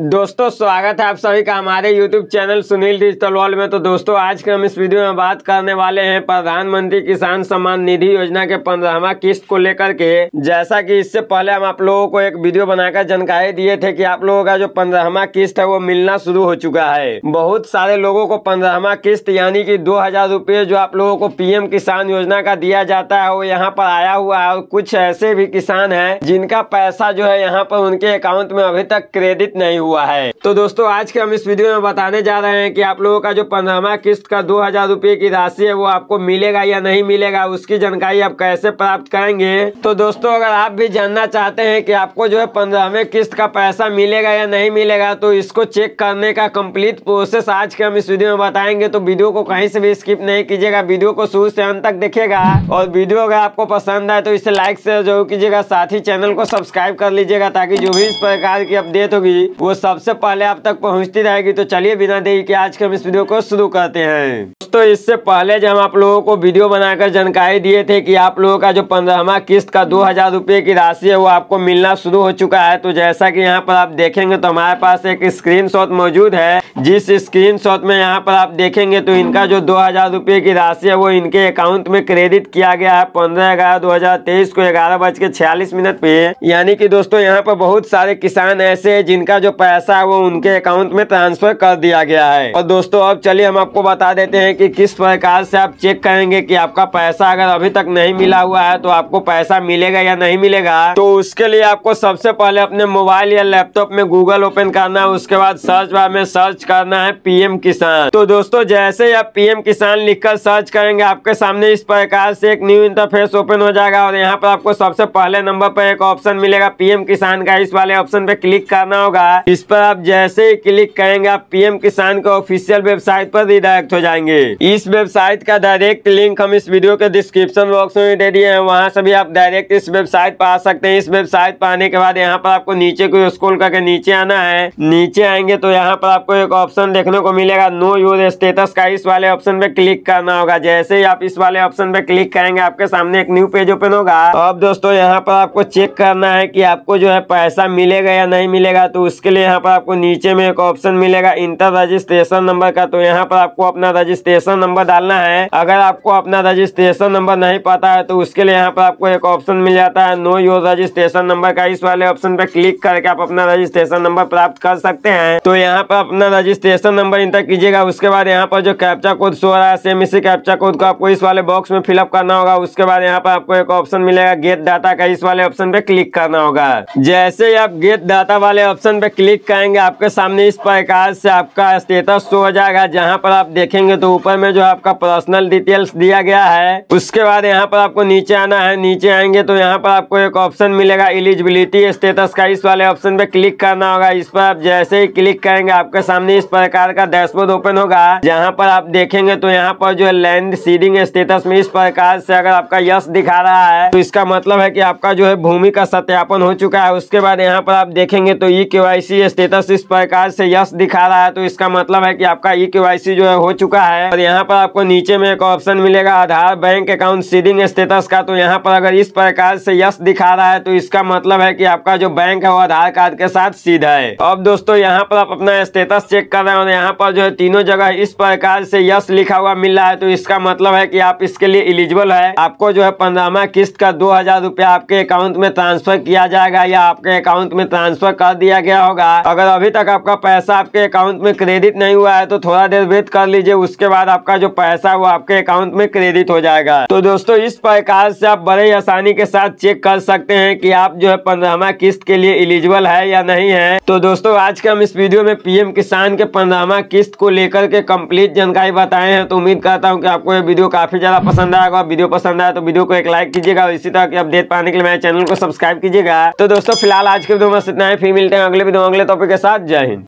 दोस्तों स्वागत है आप सभी का हमारे YouTube channel Sunil digital world में तो दोस्तों आज के हम इस वीडियो में बात करने वाले हैं प्रधानमंत्री किसान सम्मान निधि योजना के पंद्रहवा किस्त को लेकर के जैसा कि इससे पहले हम आप लोगों को एक वीडियो बनाकर जानकारी दिए थे कि आप लोगों का जो पंद्रहवा किस्त है वो मिलना शुरू हो चुका है बहुत सारे लोगों को पंद्रहवा किस्त यानी की दो हजार जो आप लोगों को पीएम किसान योजना का दिया जाता है वो यहाँ पर आया हुआ है और कुछ ऐसे भी किसान है जिनका पैसा जो है यहाँ पर उनके अकाउंट में अभी तक क्रेडिट नहीं हुआ हुआ है तो दोस्तों आज के हम इस वीडियो में बताने जा रहे हैं कि आप लोगों का जो पंद्रहवा किस्त का दो हजार रूपए की राशि है वो आपको मिलेगा या नहीं मिलेगा उसकी जानकारी आप कैसे प्राप्त करेंगे तो दोस्तों अगर आप भी जानना चाहते हैं कि आपको जो है पंद्रहवें किस्त का पैसा मिलेगा या नहीं मिलेगा तो इसको चेक करने का कम्प्लीट प्रोसेस आज के हम इस वीडियो में बताएंगे तो वीडियो को कहीं से भी स्किप नहीं कीजिएगा वीडियो को शुरू से अंत तक देखेगा और वीडियो अगर आपको पसंद आए तो इसे लाइक शेयर जरूर कीजिएगा साथ ही चैनल को सब्सक्राइब कर लीजिएगा ताकि जो भी इस प्रकार की अपडेट होगी वो सबसे पहले आप तक पहुंचती रहेगी तो चलिए बिना देरी के आज के हम इस वीडियो को शुरू करते हैं दोस्तों इससे पहले जब हम आप लोगों को वीडियो बनाकर जानकारी दिए थे कि आप लोगों का जो पंद्रहवा किस्त का दो हजार रुपये की राशि है वो आपको मिलना शुरू हो चुका है तो जैसा कि यहाँ पर आप देखेंगे तो हमारे पास एक स्क्रीन मौजूद है जिस स्क्रीनशॉट में यहाँ पर आप देखेंगे तो इनका जो दो हज़ार रुपये की राशि है वो इनके अकाउंट में क्रेडिट किया गया है पंद्रह ग्यारह दो हज़ार तेईस को ग्यारह बज के छियालीस मिनट पे यानी कि दोस्तों यहाँ पर बहुत सारे किसान ऐसे हैं जिनका जो पैसा है वो उनके अकाउंट में ट्रांसफर कर दिया गया है और दोस्तों अब चलिए हम आपको बता देते हैं कि किस प्रकार से आप चेक करेंगे की आपका पैसा अगर अभी तक नहीं मिला हुआ है तो आपको पैसा मिलेगा या नहीं मिलेगा तो उसके लिए आपको सबसे पहले अपने मोबाइल या लैपटॉप में गूगल ओपन करना है उसके बाद सर्च बार में सर्च का नाम है पीएम किसान तो दोस्तों जैसे आप पीएम किसान लिखकर सर्च करेंगे आपके सामने इस प्रकार से एक न्यू इंटरफेस ओपन हो जाएगा और यहाँ पर आपको सबसे पहले नंबर पर एक ऑप्शन मिलेगा पीएम किसान का इस वाले ऑप्शन पे क्लिक करना होगा इस पर आप जैसे ही क्लिक करेंगे आप पीएम किसान का ऑफिशियल वेबसाइट पर रिडायरेक्ट हो जाएंगे इस वेबसाइट का डायरेक्ट लिंक हम इस वीडियो के डिस्क्रिप्शन बॉक्स में दे दिए हैं वहाँ से भी आप डायरेक्ट इस वेबसाइट पर आ सकते हैं इस वेबसाइट पर आने के बाद यहाँ पर आपको नीचे को स्क्रोल करके नीचे आना है नीचे आएंगे तो यहाँ पर आपको एक ऑप्शन देखने को मिलेगा नो यूज स्टेटस का इस वाले ऑप्शन पे क्लिक करना होगा जैसे ही आप इस वाले ऑप्शन पे क्लिक करेंगे आपके सामने एक न्यू पेज ओपन होगा तो अब दोस्तों यहाँ पर आपको चेक करना है कि आपको जो है पैसा मिलेगा या नहीं मिलेगा तो उसके लिए यहाँ पर आपको नीचे में एक ऑप्शन मिलेगा इंटर रजिस्ट्रेशन नंबर का तो यहाँ पर आपको अपना रजिस्ट्रेशन नंबर डालना है अगर आपको अपना रजिस्ट्रेशन नंबर नहीं पता है तो उसके लिए यहाँ पर आपको एक ऑप्शन मिल जाता है नो योर रजिस्ट्रेशन नंबर का इस वाले ऑप्शन पे क्लिक करके आप अपना रजिस्ट्रेशन नंबर प्राप्त कर सकते हैं तो यहाँ पर अपना रजिस्ट्रेशन नंबर इंटर कीजिएगा उसके बाद यहाँ पर जो कैप्चा कोड शो रहा है सेम इसी कैप्चा कोड को आपको इस वाले बॉक्स में फिलअप करना होगा उसके बाद यहाँ पर आपको एक ऑप्शन मिलेगा गेट डाटा का इस वाले ऑप्शन पे क्लिक करना होगा जैसे ही आप गेट डाटा वाले ऑप्शन पे क्लिक करेंगे आपके सामने इस प्रकार से आपका स्टेटस शो हो जाएगा जहाँ पर आप देखेंगे तो ऊपर में जो आपका पर्सनल डिटेल्स दिया गया है उसके बाद यहाँ पर आपको नीचे आना है नीचे आएंगे तो यहाँ पर आपको एक ऑप्शन मिलेगा एलिजिबिलिटी स्टेटस का इस वाले ऑप्शन पे क्लिक करना होगा इस पर आप जैसे ही क्लिक करेंगे आपके सामने इस प्रकार का डैशबोर्ड ओपन होगा जहाँ पर आप देखेंगे तो यहाँ पर जो है लैंड सीडिंग स्टेटस में इस प्रकार से अगर आपका यश दिखा रहा है तो इसका मतलब है की आपका जो है भूमि का सत्यापन हो चुका है उसके बाद यहाँ पर आप देखेंगे तो ई के स्टेटस इस प्रकार से यश दिखा रहा है तो इसका मतलब है की आपका ई e के जो है हो चुका है और यहाँ पर आपको नीचे में एक ऑप्शन मिलेगा Aadhaar bank account seeding status का तो यहाँ पर अगर इस प्रकार से यश दिखा रहा है तो इसका मतलब है कि आपका जो बैंक है वो आधार कार्ड के साथ सीधा है अब दोस्तों यहाँ पर आप अपना स्टेटस चेक चेक कर रहे हो यहाँ पर जो है तीनों जगह इस प्रकार से यस लिखा हुआ मिल रहा है तो इसका मतलब है कि आप इसके लिए इलिजिबल है आपको जो है पंद्रहवा किस्त का दो हजार रुपया आपके अकाउंट में ट्रांसफर किया जाएगा या आपके अकाउंट में ट्रांसफर कर दिया गया होगा अगर अभी तक आपका पैसा आपके अकाउंट में क्रेडिट नहीं हुआ है तो थोड़ा देर वेट कर लीजिए उसके बाद आपका जो पैसा वो आपके अकाउंट में क्रेडिट हो जाएगा तो दोस्तों इस प्रकार से आप बड़े आसानी के साथ चेक कर सकते हैं की आप जो है पंद्रहवा किस्त के लिए इलिजिबल है या नहीं है तो दोस्तों आज के हम इस वीडियो में पीएम किसान भुगतान के पंद्रहवा किस्त को लेकर के कंप्लीट जानकारी बताए हैं तो उम्मीद करता हूं कि आपको यह वीडियो काफ़ी ज़्यादा पसंद आएगा वीडियो पसंद आया तो वीडियो को एक लाइक कीजिएगा और इसी तरह की अपडेट पाने के लिए मेरे चैनल को सब्सक्राइब कीजिएगा तो दोस्तों फिलहाल आज के वीडियो में इतना ही फिर मिलते हैं अगले वीडियो अगले टॉपिक के साथ जय हिंद